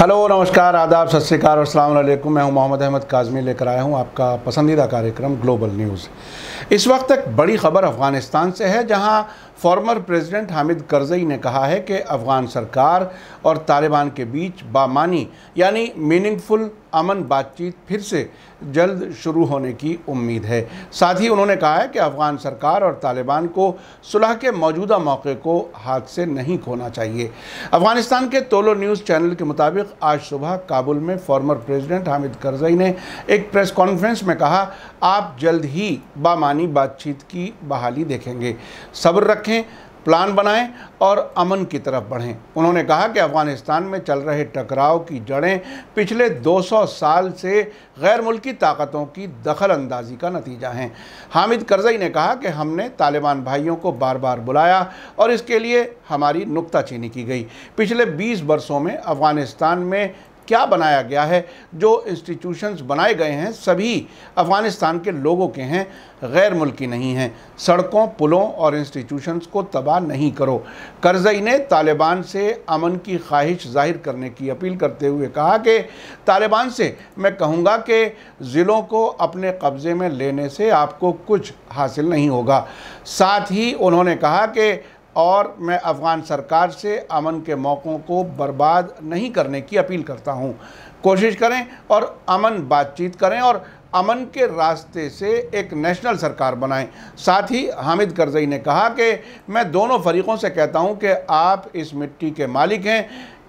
hello नमस्कार आदाब सत श्रीकाल और अल्लाम मैं हूं मोहम्मद अहमद काजमी लेकर आया हूं आपका पसंदीदा कार्यक्रम ग्लोबल न्यूज़ इस वक्त एक बड़ी खबर अफ़गानिस्तान से है जहां फॉर्मर प्रेसिडेंट हामिद करजई ने कहा है कि अफ़गान सरकार और तालिबान के बीच बामानी यानी मीनिंगफुल अमन बातचीत फिर से जल्द शुरू होने की उम्मीद है साथ ही उन्होंने कहा है कि अफ़गान सरकार और तालिबान को सुलह के मौजूदा मौके को हाथ से नहीं खोना चाहिए अफ़गानिस्तान के तोलो न्यूज़ चैनल के मुताबिक आज सुबह काबुल में फॉर्मर प्रेसिडेंट हामिद करजई ने एक प्रेस कॉन्फ्रेंस में कहा आप जल्द ही बामानी बातचीत की बहाली देखेंगे सब्र रखें प्लान बनाएं और अमन की तरफ बढ़ें उन्होंने कहा कि अफ़गानिस्तान में चल रहे टकराव की जड़ें पिछले 200 साल से गैर मुल्की ताकतों की दखल अंदाजी का नतीजा हैं हामिद करजई ने कहा कि हमने तालिबान भाइयों को बार बार बुलाया और इसके लिए हमारी नुकताचीनी की गई पिछले 20 वर्षों में अफ़गानिस्तान में क्या बनाया गया है जो इंस्टीट्यूशंस बनाए गए हैं सभी अफ़गानिस्तान के लोगों के हैं गैर मुल्की नहीं हैं सड़कों पुलों और इंस्टीट्यूशंस को तबाह नहीं करो करजई ने तालिबान से अमन की ख्वाहिश जाहिर करने की अपील करते हुए कहा कि तालिबान से मैं कहूँगा कि ज़िलों को अपने कब्ज़े में लेने से आपको कुछ हासिल नहीं होगा साथ ही उन्होंने कहा कि और मैं अफ़गान सरकार से अमन के मौक़ों को बर्बाद नहीं करने की अपील करता हूँ कोशिश करें और अमन बातचीत करें और अमन के रास्ते से एक नेशनल सरकार बनाएं साथ ही हामिद करजई ने कहा कि मैं दोनों फरीक़ों से कहता हूं कि आप इस मिट्टी के मालिक हैं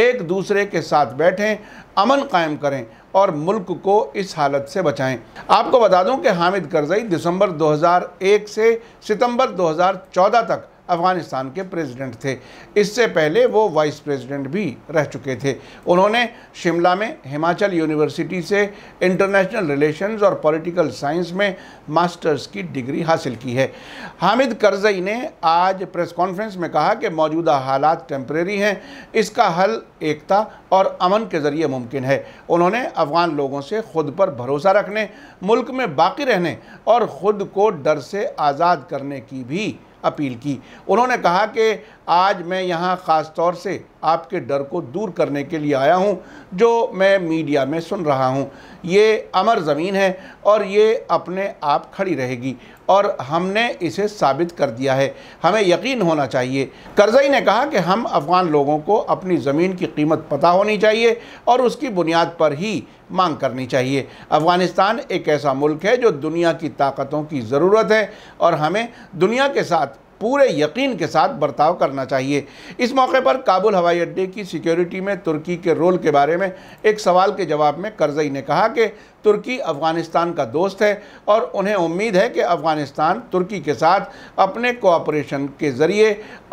एक दूसरे के साथ बैठें अमन कायम करें और मुल्क को इस हालत से बचाएं आपको बता दूं कि हामिद करजई दिसंबर 2001 से सितंबर 2014 तक अफ़गानिस्तान के प्रेसिडेंट थे इससे पहले वो वाइस प्रेसिडेंट भी रह चुके थे उन्होंने शिमला में हिमाचल यूनिवर्सिटी से इंटरनेशनल रिलेशंस और पॉलिटिकल साइंस में मास्टर्स की डिग्री हासिल की है हामिद करजई ने आज प्रेस कॉन्फ्रेंस में कहा कि मौजूदा हालात टेम्प्रेरी हैं इसका हल एकता और अमन के ज़रिए मुमकिन है उन्होंने अफ़गान लोगों से खुद पर भरोसा रखने मुल्क में बाकी रहने और ख़ुद को डर से आज़ाद करने की भी अपील की उन्होंने कहा कि आज मैं यहाँ ख़ास तौर से आपके डर को दूर करने के लिए आया हूँ जो मैं मीडिया में सुन रहा हूँ ये अमर ज़मीन है और ये अपने आप खड़ी रहेगी और हमने इसे साबित कर दिया है हमें यकीन होना चाहिए करजई ने कहा कि हम अफ़गान लोगों को अपनी ज़मीन की कीमत पता होनी चाहिए और उसकी बुनियाद पर ही मांग करनी चाहिए अफ़गानिस्तान एक ऐसा मुल्क है जो दुनिया की ताकतों की ज़रूरत है और हमें दुनिया के साथ पूरे यकीन के साथ बर्ताव करना चाहिए इस मौके पर काबुल हवाई अड्डे की सिक्योरिटी में तुर्की के रोल के बारे में एक सवाल के जवाब में करजई ने कहा कि तुर्की अफ़गानिस्तान का दोस्त है और उन्हें उम्मीद है कि अफ़गानिस्तान तुर्की के साथ अपने कोऑपरेशन के ज़रिए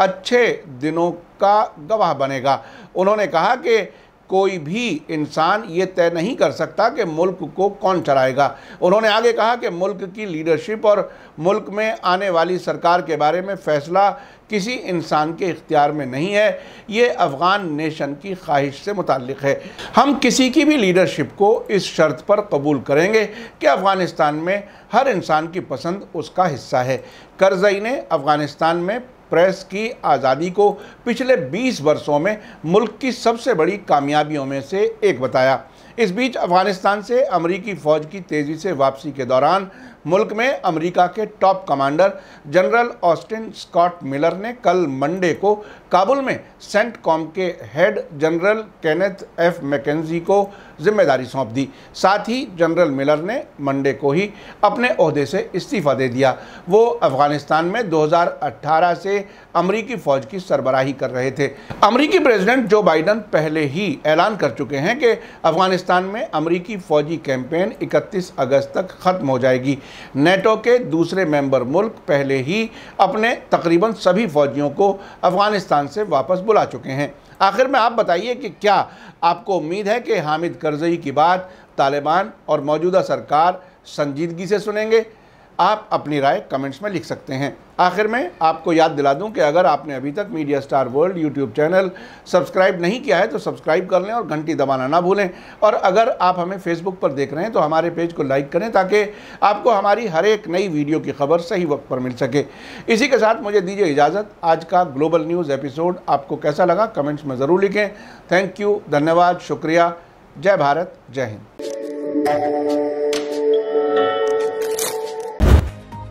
अच्छे दिनों का गवाह बनेगा उन्होंने कहा कि कोई भी इंसान ये तय नहीं कर सकता कि मुल्क को कौन चलाएगा उन्होंने आगे कहा कि मुल्क की लीडरशिप और मुल्क में आने वाली सरकार के बारे में फ़ैसला किसी इंसान के इख्तियार में नहीं है ये अफ़गान नेशन की ख्वाहिश से मुतक़ है हम किसी की भी लीडरशिप को इस शर्त पर कबूल करेंगे कि अफ़गानिस्तान में हर इंसान की पसंद उसका हिस्सा है करजई ने अफ़गानिस्तान में प्रेस की आज़ादी को पिछले 20 वर्षों में मुल्क की सबसे बड़ी कामयाबियों में से एक बताया इस बीच अफगानिस्तान से अमरीकी फ़ौज की तेज़ी से वापसी के दौरान मुल्क में अमेरिका के top commander general Austin Scott Miller ने कल मंडे को काबुल में सेंट कॉम के head general Kenneth F McKenzie को जिम्मेदारी सौंप दी साथ ही जनरल मिलर ने मंडे को ही अपने अहदे से इस्तीफ़ा दे दिया वो अफगानिस्तान में 2018 से अमरीकी फ़ौज की सरबराही कर रहे थे अमरीकी प्रेसिडेंट जो बाइडन पहले ही ऐलान कर चुके हैं कि अफगानिस्तान में अमरीकी फ़ौजी कैंपेन 31 अगस्त तक ख़त्म हो जाएगी नेटो के दूसरे मेंबर मुल्क पहले ही अपने तकरीबन सभी फ़ौजियों को अफगानिस्तान से वापस बुला चुके हैं आखिर में आप बताइए कि क्या आपको उम्मीद है कि हामिद करजई की बात तालिबान और मौजूदा सरकार संजीदगी से सुनेंगे आप अपनी राय कमेंट्स में लिख सकते हैं आखिर में आपको याद दिला दूं कि अगर आपने अभी तक media star world YouTube channel subscribe नहीं किया है तो सब्सक्राइब कर लें और घंटी दबाना ना भूलें और अगर आप हमें फेसबुक पर देख रहे हैं तो हमारे पेज को लाइक करें ताकि आपको हमारी हर एक नई वीडियो की खबर सही वक्त पर मिल सके इसी के साथ मुझे दीजिए इजाज़त आज का ग्लोबल न्यूज़ एपिसोड आपको कैसा लगा कमेंट्स में ज़रूर लिखें थैंक यू धन्यवाद शुक्रिया जय भारत जय हिंद